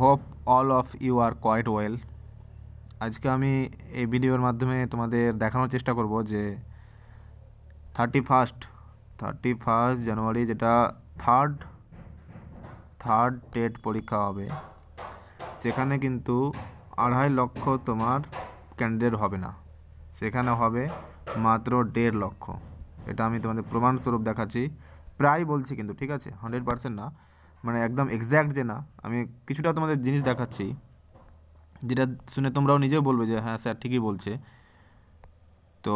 hope all of you are quite well আজকে আমি এই ভিডিওর মাধ্যমে তোমাদের দেখানোর চেষ্টা করব যে thirty first thirty first January যেটা থার্ড থার্ড টেট পরীক্ষা হবে সেখানে কিন্তু আড়াই লক্ষ তোমার ক্যান্ডিডেট হবে না সেখানে হবে মাত্র দেড় লক্ষ এটা আমি তোমাদের প্রমাণস্বরূপ দেখাচ্ছি প্রায় বলছি কিন্তু ঠিক আছে হান্ড্রেড পার্সেন্ট না মানে একদম এক্স্যাক্ট যে না আমি কিছুটা তোমাদের জিনিস দেখাচ্ছি যেটা শুনে তোমরাও নিজেও বলবে যে হ্যাঁ স্যার ঠিকই বলছে তো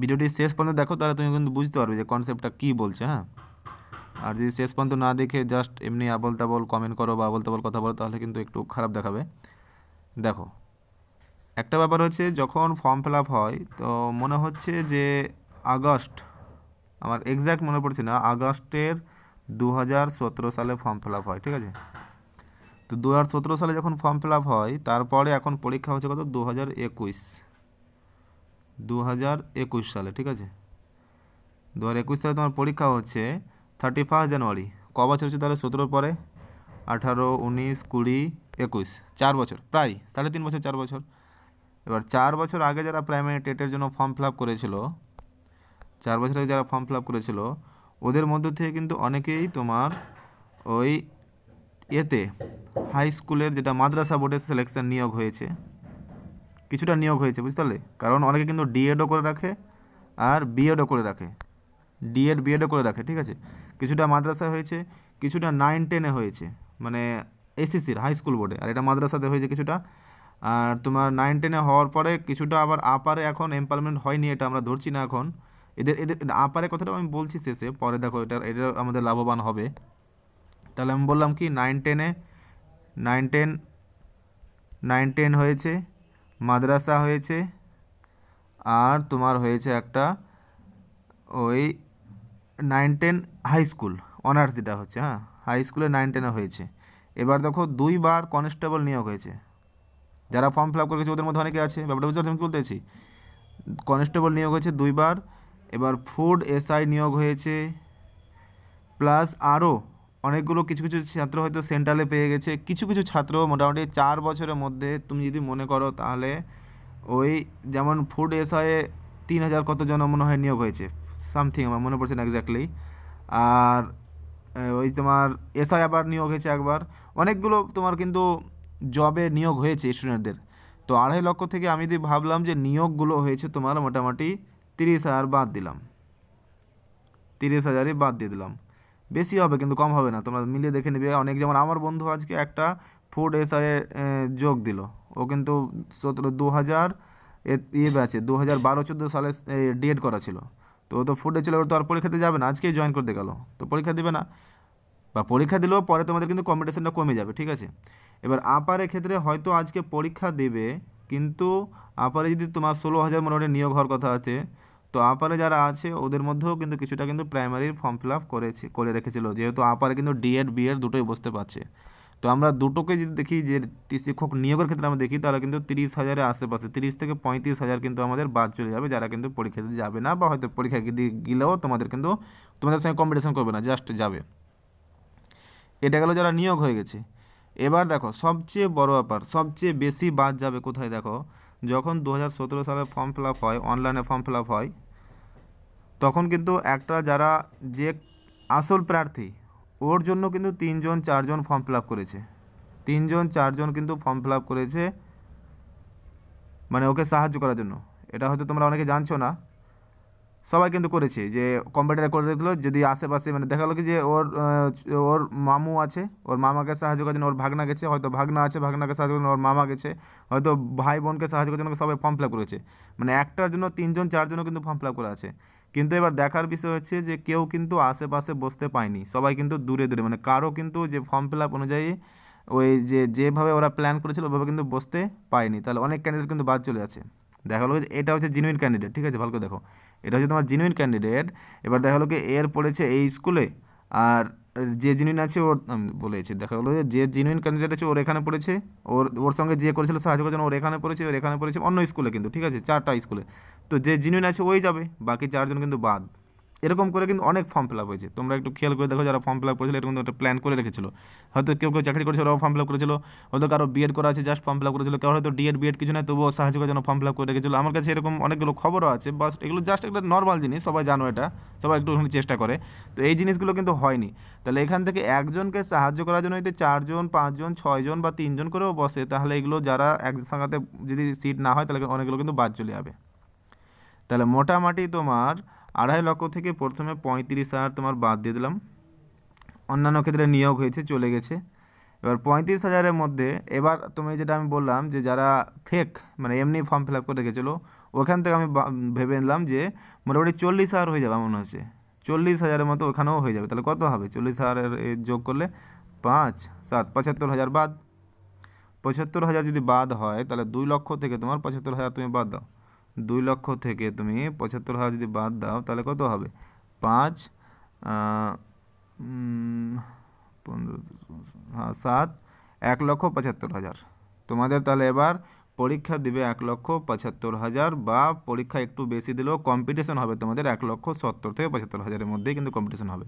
ভিডিওটি শেষ পর্যন্ত দেখো তাহলে তুমি কিন্তু বুঝতে পারবে যে কনসেপ্টটা কী বলছে হ্যাঁ আর যদি শেষ পর্যন্ত না দেখে জাস্ট এমনি আবল তাবল কমেন্ট করো বা আবল তাবল কথা বলো তাহলে কিন্তু একটু খারাপ দেখাবে দেখো একটা ব্যাপার হচ্ছে যখন ফর্ম ফিল হয় তো মনে হচ্ছে যে আগস্ট আমার এক্স্যাক্ট মনে পড়ছে না আগস্টের দু সালে ফর্ম ফিল হয় ঠিক আছে তো দু সালে যখন ফর্ম ফিল হয় তারপরে এখন পরীক্ষা হচ্ছে কত দু হাজার একুশ দু হাজার একুশ সালে ঠিক আছে দু হাজার একুশ সালে তোমার পরীক্ষা হচ্ছে থার্টি ফার্স্ট জানুয়ারি ক বছর হচ্ছে তাহলে সতেরোর পরে আঠারো উনিশ কুড়ি একুশ চার বছর প্রায় সাড়ে তিন বছর চার বছর এবার চার বছর আগে যারা প্রাইমারি টেটের জন্য ফর্ম ফিল করেছিল চার বছর আগে যারা ফর্ম ফিল করেছিল ওদের মধ্যে থেকে কিন্তু অনেকেই তোমার ওই এতে হাই স্কুলের যেটা মাদ্রাসা বোর্ডের সিলেকশন নিয়োগ হয়েছে কিছুটা নিয়োগ হয়েছে বুঝতে কারণ অনেকে কিন্তু ডিএডও করে রাখে আর বিএডও করে রাখে ডিএড বিএডও করে রাখে ঠিক আছে কিছুটা মাদ্রাসা হয়েছে কিছুটা নাইন টেনে হয়েছে মানে এসিসির হাই স্কুল বোর্ডে আর এটা মাদ্রাসাতে হয়েছে কিছুটা আর তোমার নাইন টেনে হওয়ার পরে কিছুটা আবার আপারে এখন এমপ্লয়মেন্ট হয়নি এটা আমরা ধরছি না এখন এদের এদের আপারের কথাটা আমি বলছি শেষে পরে দেখো এটা এটা আমাদের লাভবান হবে তাহলে আমি বললাম কি নাইন টেনে নাইন টেন নাইন টেন হয়েছে মাদ্রাসা হয়েছে আর তোমার হয়েছে একটা ওই nine ten high school honours যেটা হচ্ছে হ্যাঁ হাই স্কুলে নাইন টেনে হয়েছে এবার দেখো দুইবার কনস্টেবল নিয়োগ হয়েছে যারা ফর্ম ফিল আপ করেছে ওদের মধ্যে অনেকে আছে ব্যাপারটা বুঝতে পারছি আমি বলতেছি কনস্টেবল নিয়োগ হয়েছে দুইবার এবার ফুড এসআই নিয়োগ হয়েছে প্লাস আরও অনেকগুলো কিছু কিছু ছাত্র হয়তো সেন্ট্রালে পেয়ে গেছে কিছু কিছু ছাত্র মোটামুটি চার বছরের মধ্যে তুমি যদি মনে করো তাহলে ওই যেমন ফুড এসআইয়ে তিন হাজার কতজন মনে হয় নিয়োগ হয়েছে সামথিং আমার মনে পড়ছে না এক্স্যাক্টলি আর ওই তোমার এসআই আবার নিয়োগ হয়েছে একবার অনেকগুলো তোমার কিন্তু জবে নিয়োগ হয়েছে স্টুডেন্টদের তো আড়াই লক্ষ থেকে আমি যদি ভাবলাম যে নিয়োগগুলো হয়েছে তোমার মোটামুটি তিরিশ হাজার বাদ দিলাম তিরিশ হাজারই বাদ দিয়ে দিলাম বেশি হবে কিন্তু কম হবে না তোমরা মিলিয়ে দেখে নেবে অনেক যেমন আমার বন্ধু আজকে একটা ফুড এসআইয়ে যোগ দিল ও কিন্তু সতেরো দু হাজার ইয়ে আছে দু হাজার বারো চোদ্দো সালে ডিএড করা ছিল তো ও তো ফুডে ছিল ওর তো আর পরীক্ষাতে যাবে না আজকেই জয়েন করতে গেল তো পরীক্ষা দেবে না বা পরীক্ষা দিলেও পরে তোমাদের কিন্তু কম্পিটিশানটা কমে যাবে ঠিক আছে এবার আপারের ক্ষেত্রে হয়তো আজকে পরীক্ষা দেবে কিন্তু আপারে যদি তোমার ষোলো হাজার মোটামুটি নিয়োগ হওয়ার কথা আছে তো আপারে যারা আছে ওদের মধ্যেও কিন্তু কিছুটা কিন্তু প্রাইমারির ফর্ম ফিল আপ করেছে করে রেখেছিল যেহেতু আপারে কিন্তু ডিএড বিএড দুটোই বসতে পারছে তো আমরা দুটোকে যদি দেখি যে শিক্ষক নিয়োগের ক্ষেত্রে আমরা দেখি তাহলে কিন্তু তিরিশ হাজারের আশেপাশে তিরিশ থেকে পঁয়ত্রিশ হাজার কিন্তু আমাদের বাদ চলে যাবে যারা কিন্তু পরীক্ষা দিতে যাবে না বা হয়তো পরীক্ষা গেলেও তোমাদের কিন্তু তোমাদের সঙ্গে কম্পিটিশন করবে না জাস্ট যাবে এটা গেল যারা নিয়োগ হয়ে গেছে এবার দেখো সবচেয়ে বড় ব্যাপার সবচেয়ে বেশি বাদ যাবে কোথায় দেখো যখন দু সালে ফর্ম ফিল হয় অনলাইনে ফর্ম ফিল হয় তখন কিন্তু একটা যারা যে আসল প্রার্থী ওর জন্য কিন্তু তিনজন চারজন ফর্ম ফিল করেছে তিনজন চারজন কিন্তু ফর্ম ফিল করেছে মানে ওকে সাহায্য করার জন্য এটা হয়তো তোমরা অনেকে জানছো না সবাই কিন্তু করেছে যে কম্পিউটারে করে দিল যদি আশেপাশে মানে দেখা কি যে ওর ওর মামু আছে ওর মামাকে সাহায্য করার জন্য ওর ভাগনা গেছে হয়তো ভাগনা আছে ভাগনাকে সাহায্য করার জন্য ওর মামা গেছে হয়তো ভাই বোনকে সাহায্য করার জন্য সবাই ফর্ম ফিল করেছে মানে একটার জন্য তিনজন চারজনও কিন্তু ফর্ম ফিল করা আছে কিন্তু এবার দেখার বিষয় হচ্ছে যে কেউ কিন্তু আশেপাশে বসতে পায়নি সবাই কিন্তু দূরে দূরে মানে কারো কিন্তু যে ফর্ম ফিল আপ অনুযায়ী ওই যে যেভাবে ওরা প্ল্যান করেছিল ওভাবে কিন্তু বসতে পায়নি তাহলে অনেক ক্যান্ডিডেট কিন্তু বাদ চলে যাচ্ছে দেখা গেলো এটা হচ্ছে জিনুইন ক্যান্ডিডেট ঠিক আছে ভালো করে দেখো এটা হচ্ছে তোমার জেনুইন ক্যান্ডিডেট এবার দেখা হলো কি এর পড়েছে এই স্কুলে আর যে জিনুইন আছে ওর বলেছে দেখা গেলো যে জিনুইন ক্যান্ডিডেট আছে ওর এখানে পড়েছে ওর ওর সঙ্গে যে করেছিল সাহায্য করার ওর এখানে পড়েছে ওর এখানে পড়েছে অন্য স্কুলে কিন্তু ঠিক আছে চারটা স্কুলে তো যে জিনুইন আছে ওই যাবে বাকি চারজন কিন্তু বাদ এরকম করে কিন্তু অনেক ফর্ম ফিল আপ হয়েছে তোমরা একটু খেয়াল করে দেখো যারা ফর্ম ফিল আপ করেছিল এরকম একটা প্ল্যান করে রেখেছিল হয়তো কেউ কেউ চাকরি করেছিল ওরাও ফর্ম ফিল আপ করেছিল হয়তো কারো বিএড করা আছে জাস্ট ফর্ম ফিল আপ করেছিল কারো হয়তো ডিএড বিএড কিছু নয় তবুও সাহায্য করার জন্য ফর্ম ফিল আপ করে রেখেছিল আমার কাছে এরকম অনেকগুলো খবরও আছে বাস এগুলো জাস্ট একটা নর্মাল জিনিস সবাই জানো এটা সবাই একটু চেষ্টা করে তো এই জিনিসগুলো কিন্তু হয়নি তাহলে এখান থেকে একজনকে সাহায্য করার জন্য যদি চারজন পাঁচজন ছয়জন বা তিনজন করেও বসে তাহলে এগুলো যারা সাথে যদি সিট না হয় তাহলে অনেকগুলো কিন্তু বাদ চলে যাবে তাহলে মোটামুটি তোমার আড়াই লক্ষ থেকে প্রথমে পঁয়ত্রিশ হাজার তোমার বাদ দিয়ে দিলাম অন্যান্য ক্ষেত্রে নিয়োগ হয়েছে চলে গেছে এবার পঁয়ত্রিশ হাজারের মধ্যে এবার তুমি যেটা আমি বললাম যে যারা ফেক মানে এমনি ফর্ম ফিল আপ করে গেছিলো ওখান থেকে আমি ভেবে নিলাম যে মোটামুটি চল্লিশ হাজার হয়ে যাবে মনে হচ্ছে চল্লিশ হাজারের মতো ওখানেও হয়ে যাবে তাহলে কত হবে চল্লিশ হাজারের যোগ করলে পাঁচ সাত পঁচাত্তর হাজার বাদ পঁচাত্তর হাজার যদি বাদ হয় তাহলে দুই লক্ষ থেকে তোমার পঁচাত্তর হাজার তুমি বাদ দাও দুই লক্ষ থেকে তুমি পঁচাত্তর হাজার যদি বাদ দাও তাহলে কত হবে পাঁচ পনেরো হ্যাঁ সাত এক লক্ষ পঁচাত্তর হাজার তোমাদের তাহলে এবার পরীক্ষা দিবে এক লক্ষ পঁচাত্তর হাজার বা পরীক্ষা একটু বেশি দিলেও কম্পিটিশন হবে তোমাদের এক লক্ষ সত্তর থেকে পঁচাত্তর হাজারের মধ্যেই কিন্তু কম্পিটিশন হবে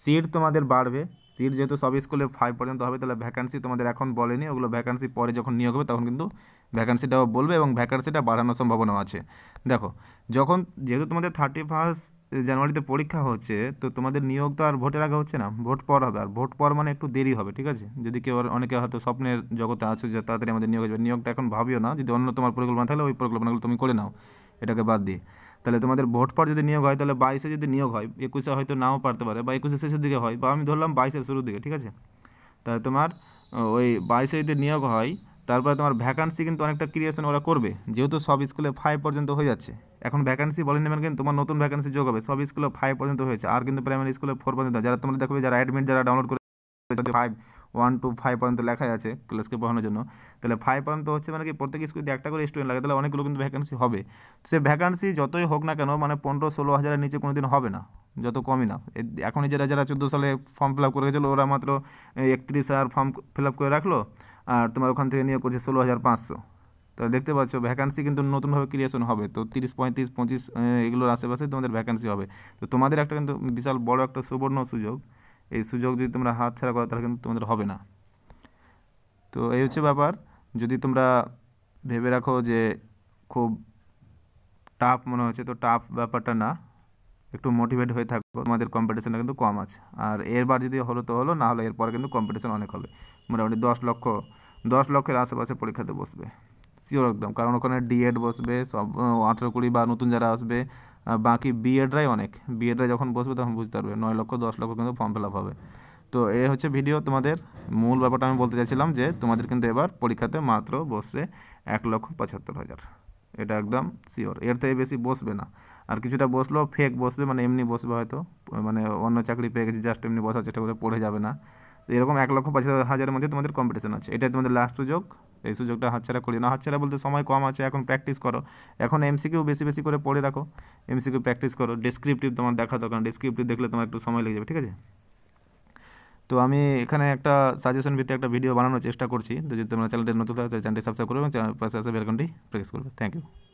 সিট তোমাদের বাড়বে সিট যেহেতু সব স্কুলে ফাইভ পর্যন্ত হবে তাহলে ভ্যাকান্সি তোমাদের এখন বলেনি ওগুলো ভ্যাকান্সি পরে যখন নিয়োগ হবে তখন কিন্তু ভ্যাকান্সিটাও বলবে এবং ভ্যাকান্সিটা বাড়ানোর সম্ভাবনা আছে দেখো যখন যেহেতু তোমাদের থার্টি ফার্স্ট জানুয়ারিতে পরীক্ষা হচ্ছে তো তোমাদের নিয়োগ তো আর ভোটের আগে হচ্ছে না ভোট পর হবে আর ভোট পর মানে একটু দেরি হবে ঠিক আছে যদি কেউ অনেকে হয়তো স্বপ্নের জগতে আছো যে তাড়াতাড়ি আমাদের নিয়োগ হয়ে নিয়োগটা এখন ভাবিও না যদি অন্য তোমার পরিকল্পনা থাকলে ওই পরিকল্পনাগুলো তুমি করে নাও এটাকে বাদ দিয়ে তাহলে তোমাদের ভোট পর যদি নিয়োগ হয় তাহলে বাইশে যদি নিয়োগ হয় একুশে হয়তো নাও পারতে পারে বা একুশে শেষের দিকে হয় বা আমি ধরলাম বাইশের শুরুর দিকে ঠিক আছে তাহলে তোমার ওই বাইশে যদি নিয়োগ হয় তারপরে তোমার ভ্যাকান্সি কিন্তু অনেকটা ক্রিয়েশন ওরা করবে যেহেতু সব স্কুলে ফাইভ পর্যন্ত হয়ে যাচ্ছে এখন ভ্যাকান্সি বলে নেবেন কিন্তু তোমার নতুন ভ্যাকান্সি যোগ হবে সব স্কুলে ফাইভ পর্যন্ত হয়েছে আর কিন্তু প্রাইমারি স্কুলে ফোর পর্যন্ত যারা তোমরা দেখবে যারা অ্যাডমিট যারা ডাউনলোড করে ফাইভ ওয়ান টু ফাইভ পর্যন্ত লেখাই আছে ক্লাসকে পড়ানোর জন্য তাহলে ফাইভ পর্যন্ত হচ্ছে মানে কি প্রত্যেক স্কুলে একটা করে স্টুডেন্ট লাগে তাহলে অনেকগুলো কিন্তু ভ্যাকান্সি হবে সে ভ্যাকান্সি যতই হোক না কেন মানে পনেরো ষোলো হাজারের নিচে কোনো দিন হবে না যত কমই না এখনই যারা যারা চোদ্দো সালে ফর্ম ফিল আপ করে গেছিলো ওরা মাত্র একত্রিশ হাজার ফর্ম ফিল আপ করে রাখলো আর তোমার ওখান থেকে নিয়ে করছে ষোলো হাজার পাঁচশো তো দেখতে পাচ্ছ ভ্যাকান্সি কিন্তু নতুনভাবে ক্রিয়েশন হবে তো তিরিশ পঁয়ত্রিশ পঁচিশ এগুলোর আশেপাশে তোমাদের ভ্যাকান্সি হবে তো তোমাদের একটা কিন্তু বিশাল বড় একটা সুবর্ণ সুযোগ এই সুযোগ যদি তোমরা হাত ছাড়া করো তাহলে কিন্তু তোমাদের হবে না তো এই হচ্ছে ব্যাপার যদি তোমরা ভেবে রাখো যে খুব টাফ মনে হচ্ছে তো টাফ ব্যাপারটা না একটু মোটিভেট হয়ে থাকো তোমাদের কম্পিটিশানটা কিন্তু কম আছে আর এরবার যদি হলো তো হলো না হলে এরপরে কিন্তু কম্পিটিশান অনেক হবে মোটামুটি দশ লক্ষ দশ লক্ষের আশেপাশে পরীক্ষাতে বসবে শিওর একদম কারণ ওখানে ডিএড বসবে সব আঠেরো কুড়ি বা নতুন যারা আসবে বাকি বিএডরাই অনেক বিএডরা যখন বসবে তখন বুঝতে পারবে নয় লক্ষ দশ লক্ষ কিন্তু ফর্ম ফিল আপ হবে তো এ হচ্ছে ভিডিও তোমাদের মূল ব্যাপারটা আমি বলতে চাইছিলাম যে তোমাদের কিন্তু এবার পরীক্ষাতে মাত্র বসছে এক লক্ষ পঁচাত্তর হাজার এটা একদম শিওর এর থেকে বেশি বসবে না আর কিছুটা বসলেও ফেক বসবে মানে এমনি বসবে হয়তো মানে অন্য চাকরি পেয়ে গেছে জাস্ট এমনি বসার চেষ্টা করে পড়ে যাবে না এরকম এক লক্ষ পঁচিশ হাজারের মধ্যে তোমাদের কম্পিটিশন আছে এটাই তোমাদের লাস্ট সুযোগ এই সুযোগটা হাতছাড়া করি না হাতছাড়া বলতে সময় কম আছে এখন প্র্যাকটিস করো এখন এমসিকিউ বেশি বেশি করে পড়ে রাখো এমসিকিউ প্র্যাকটিস করো ডিসক্রিপটিভ তোমার দেখা দরকার ডিসক্রিপটিভ দেখলে তোমার একটু সময় লেগে যাবে ঠিক আছে তো আমি এখানে একটা সাজেশন ভিত্তিক একটা ভিডিও বানানোর চেষ্টা করছি তো যদি তোমরা চ্যানেলটি নতুন থাকে চ্যানেলটি সাবস্ক্রাইব করবে এবং পাশে আসে বেলকনটি প্রেস করবে থ্যাংক ইউ